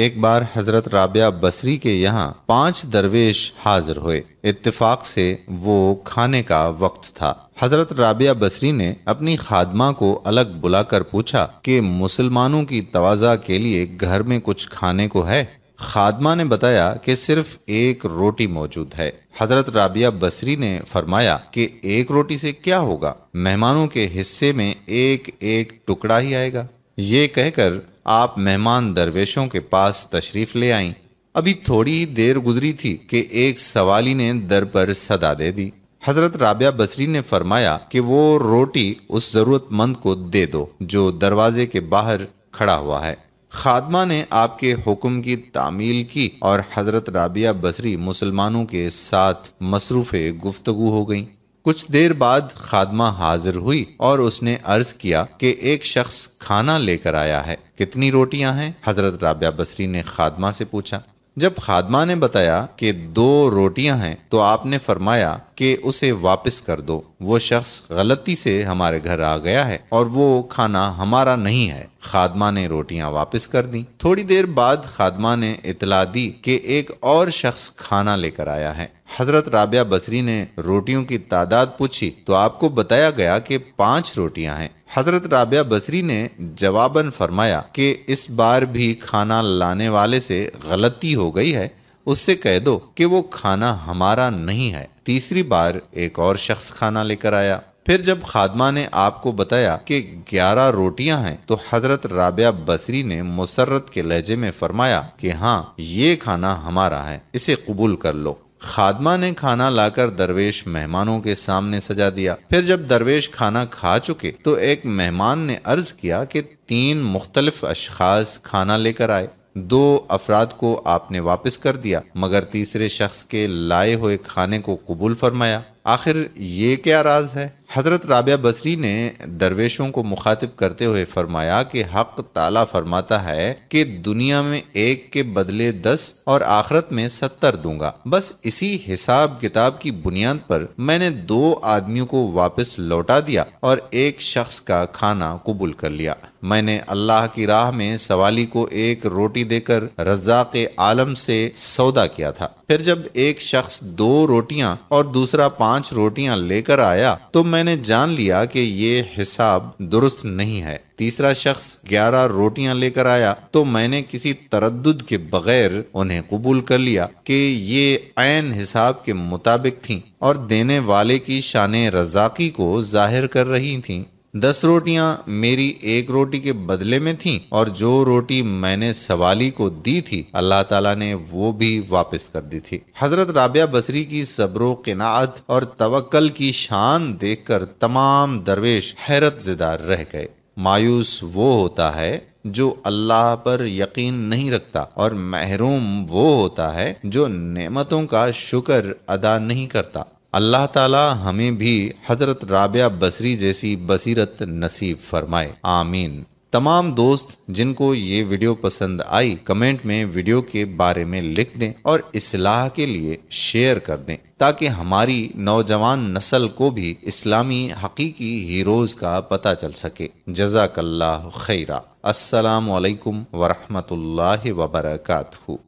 एक बार हजरत राबिया बसरी के यहाँ पांच दरवेश हाजिर हुए इत्तेफाक से वो खाने का वक्त था हजरत राबिया बसरी ने अपनी खादमा को अलग बुलाकर पूछा कि मुसलमानों की तवाजा के लिए घर में कुछ खाने को है खादमा ने बताया कि सिर्फ एक रोटी मौजूद है हजरत राबिया बसरी ने फरमाया कि एक रोटी से क्या होगा मेहमानों के हिस्से में एक एक टुकड़ा ही आएगा ये कहकर आप मेहमान दरवेशों के पास तशरीफ़ ले आईं अभी थोड़ी ही देर गुजरी थी कि एक सवाली ने दर पर सदा दे दी हजरत राबिया बसरी ने फरमाया कि वो रोटी उस ज़रूरतमंद को दे दो जो दरवाजे के बाहर खड़ा हुआ है खादमा ने आपके हुक्म की तामील की और हजरत राबिया बसरी मुसलमानों के साथ मसरूफ़ गुफ्तगु हो गईं कुछ देर बाद खादमा हाजिर हुई और उसने अर्ज किया कि एक शख्स खाना लेकर आया है कितनी रोटियां हैं हजरत राबिया बसरी ने खादमा से पूछा जब खादमा ने बताया कि दो रोटियां हैं तो आपने फरमाया कि उसे वापस कर दो वो शख्स गलती से हमारे घर आ गया है और वो खाना हमारा नहीं है खादमा ने रोटियां वापस कर दी थोड़ी देर बाद खादमा ने इतला दी कि एक और शख्स खाना लेकर आया है हजरत राबिया बसरी ने रोटियों की तादाद पूछी तो आपको बताया गया कि पांच रोटियां हैं हजरत राबिया बसरी ने जवाबन फरमाया कि इस बार भी खाना लाने वाले से गलती हो गई है उससे कह दो कि वो खाना हमारा नहीं है तीसरी बार एक और शख्स खाना लेकर आया फिर जब खादमा ने आपको बताया कि ग्यारह रोटियां हैं तो हजरत राबिया बसरी ने मुसरत के लहजे में फरमाया कि हाँ ये खाना हमारा है इसे कबूल कर लो खादमा ने खाना लाकर दरवेश मेहमानों के सामने सजा दिया फिर जब दरवेश खाना खा चुके तो एक मेहमान ने अर्ज किया कि तीन मुख्तलिफ अशास खाना लेकर आए दो अफराद को आपने वापस कर दिया मगर तीसरे शख्स के लाए हुए खाने को कबूल फरमाया आखिर ये क्या राज है हज़रत राबिया बसरी ने दरवेशों को मुखातिब करते हुए फरमाया कि हक ताला फरमाता है कि दुनिया में एक के बदले दस और आखरत में सत्तर दूंगा बस इसी हिसाब किताब की बुनियाद पर मैंने दो आदमियों को वापस लौटा दिया और एक शख्स का खाना कबूल कर लिया मैंने अल्लाह की राह में सवाली को एक रोटी देकर के आलम से सौदा किया था फिर जब एक शख्स दो रोटियां और दूसरा पांच रोटियां लेकर आया तो मैंने जान लिया कि ये हिसाब दुरुस्त नहीं है तीसरा शख्स ग्यारह रोटियां लेकर आया तो मैंने किसी तरद के बगैर उन्हें कबूल कर लिया कि ये आन हिसाब के मुताबिक थीं और देने वाले की शान रजाकी को जाहिर कर रही थीं दस रोटियां मेरी एक रोटी के बदले में थीं और जो रोटी मैंने सवाली को दी थी अल्लाह ताला ने वो भी वापस कर दी थी हजरत राबिया बसरी की सब्रो किनात और तवक्ल की शान देखकर तमाम दरवेश हैरत जिदार रह गए मायूस वो होता है जो अल्लाह पर यकीन नहीं रखता और महरूम वो होता है जो नेमतों का शुक्र अदा नहीं करता अल्लाह ताला हमें भी हज़रत राबिया बसरी जैसी बसीरत नसीब फरमाए आमीन तमाम दोस्त जिनको ये वीडियो पसंद आई कमेंट में वीडियो के बारे में लिख दें और इसलाह के लिए शेयर कर दें ताकि हमारी नौजवान नस्ल को भी इस्लामी हकीकी हीरोज़ का पता चल सके जजाकल्ला खैरा असलकम वरहमल वबरकू